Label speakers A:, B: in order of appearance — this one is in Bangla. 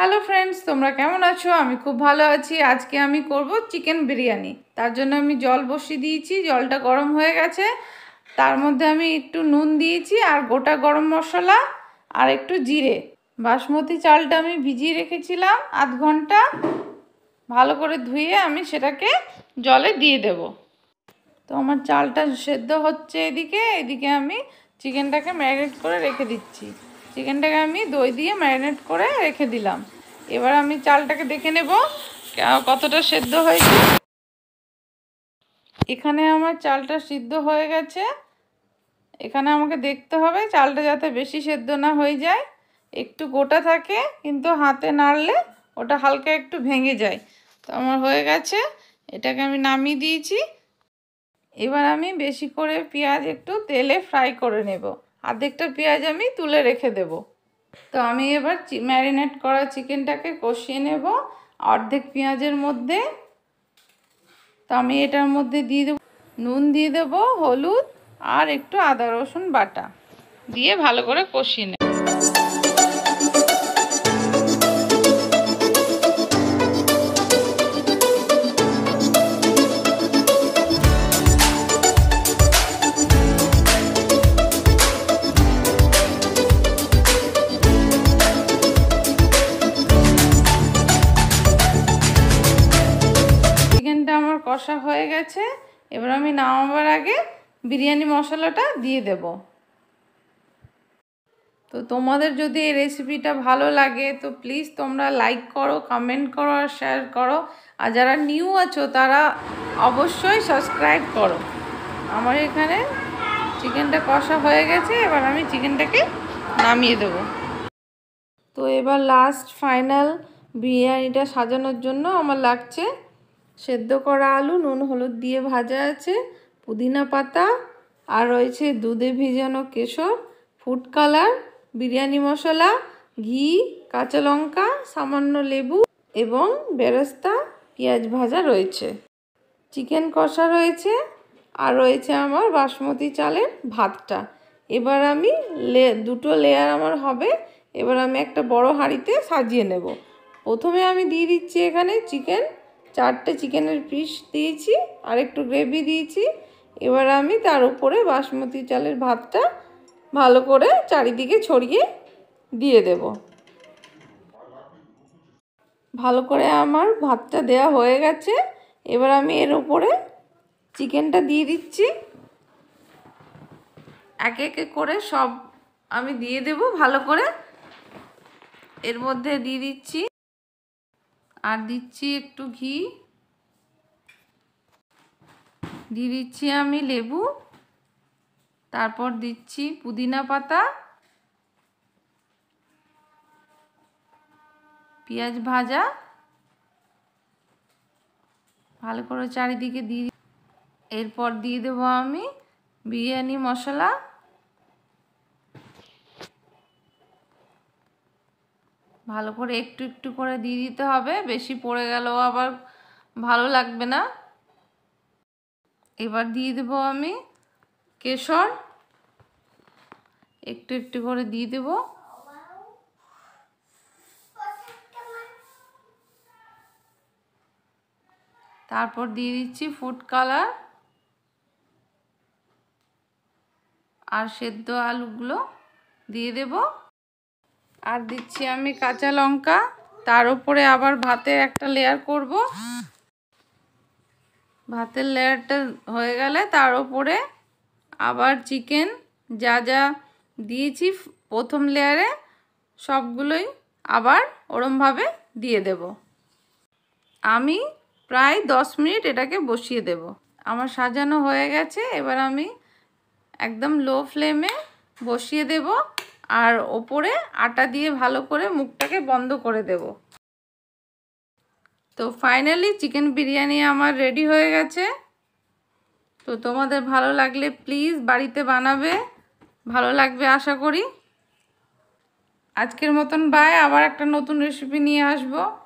A: হ্যালো ফ্রেন্ডস তোমরা কেমন আছো আমি খুব ভালো আছি আজকে আমি করব চিকেন বিরিয়ানি তার জন্য আমি জল বসিয়ে দিয়েছি জলটা গরম হয়ে গেছে তার মধ্যে আমি একটু নুন দিয়েছি আর গোটা গরম মশলা আর একটু জিরে বাসমতি চালটা আমি ভিজিয়ে রেখেছিলাম আধ ঘন্টা ভালো করে ধুয়ে আমি সেটাকে জলে দিয়ে দেব তো আমার চালটা সেদ্ধ হচ্ছে এদিকে এদিকে আমি চিকেনটাকে ম্যারিনেট করে রেখে দিচ্ছি চিকেনটাকে আমি দই দিয়ে ম্যারিনেট করে রেখে দিলাম এবার আমি চালটাকে দেখে নেব কতটা সেদ্ধ হয়েছে এখানে আমার চালটা সিদ্ধ হয়ে গেছে এখানে আমাকে দেখতে হবে চালটা যাতে বেশি সেদ্ধ না হয়ে যায় একটু গোটা থাকে কিন্তু হাতে নাড়লে ওটা হালকা একটু ভেঙে যায় তো আমার হয়ে গেছে এটাকে আমি নামিয়ে দিয়েছি এবার আমি বেশি করে পেঁয়াজ একটু তেলে ফ্রাই করে নেব অর্ধেকটা পেঁয়াজ আমি তুলে রেখে দেব তো আমি এবার ম্যারিনেট করা চিকেনটাকে কষিয়ে নেব অর্ধেক পেঁয়াজের মধ্যে তো আমি এটার মধ্যে দিয়ে দেবো নুন দিয়ে দেব হলুদ আর একটু আদা রসুন বাটা দিয়ে ভালো করে কষিয়ে নেব কষা হয়ে গেছে এবার আমি নামাবার আগে বিরিয়ানি মশলাটা দিয়ে দেব তো তোমাদের যদি এই রেসিপিটা ভালো লাগে তো প্লিজ তোমরা লাইক করো কমেন্ট করো আর শেয়ার করো আর যারা নিউ আছো তারা অবশ্যই সাবস্ক্রাইব করো আমার এখানে চিকেনটা কষা হয়ে গেছে এবার আমি চিকেনটাকে নামিয়ে দেব তো এবার লাস্ট ফাইনাল বিরিয়ানিটা সাজানোর জন্য আমার লাগছে সেদ্ধ করা আলু নুন হলুদ দিয়ে ভাজা আছে পুদিনা পাতা আর রয়েছে দুধে ভিজানো কেশর ফুড কালার বিরিয়ানি মশলা ঘি কাঁচা লঙ্কা সামান্য লেবু এবং বেরস্তা পেঁয়াজ ভাজা রয়েছে চিকেন কষা রয়েছে আর রয়েছে আমার বাসমতি চালের ভাতটা এবার আমি লে দুটো লেয়ার আমার হবে এবার আমি একটা বড় হাঁড়িতে সাজিয়ে নেব প্রথমে আমি দিয়ে দিচ্ছি এখানে চিকেন চারটে চিকেনের পিস দিয়েছি আর একটু গ্রেভি দিয়েছি এবার আমি তার উপরে বাসমতি চালের ভাতটা ভালো করে চারিদিকে ছড়িয়ে দিয়ে দেব ভালো করে আমার ভাতটা দেয়া হয়ে গেছে এবার আমি এর উপরে চিকেনটা দিয়ে দিচ্ছি এক এক করে সব আমি দিয়ে দেব ভালো করে এর মধ্যে দিয়ে দিচ্ছি আর দিচ্ছি একটু ঘি দিয়ে দিচ্ছি আমি লেবু তারপর দিচ্ছি পুদিনা পাতা পেঁয়াজ ভাজা ভালো করে চারিদিকে দিয়ে এরপর দিয়ে দেবো আমি বিরিয়ানি মশলা ভালো করে একটু একটু করে দিয়ে দিতে হবে বেশি পড়ে গেলেও আবার ভালো লাগবে না এবার দিয়ে দেবো আমি কেশর একটু একটু করে দিয়ে দেব তারপর দিয়ে দিচ্ছি ফুড কালার আর সেদ্ধ আলুগুলো দিয়ে দেবো আর দিচ্ছি আমি কাঁচা লঙ্কা তার উপরে আবার ভাতের একটা লেয়ার করব ভাতের লেয়ারটা হয়ে গেলে তার উপরে আবার চিকেন যা যা দিয়েছি প্রথম লেয়ারে সবগুলোই আবার ওরমভাবে দিয়ে দেব আমি প্রায় দশ মিনিট এটাকে বসিয়ে দেব আমার সাজানো হয়ে গেছে এবার আমি একদম লো ফ্লেমে বসিয়ে দেবো আর ওপরে আটা দিয়ে ভালো করে মুখটাকে বন্ধ করে দেব তো ফাইনালি চিকেন বিরিয়ানি আমার রেডি হয়ে গেছে তো তোমাদের ভালো লাগলে প্লিজ বাড়িতে বানাবে ভালো লাগবে আশা করি আজকের মতন বাই আবার একটা নতুন রেসিপি নিয়ে আসবো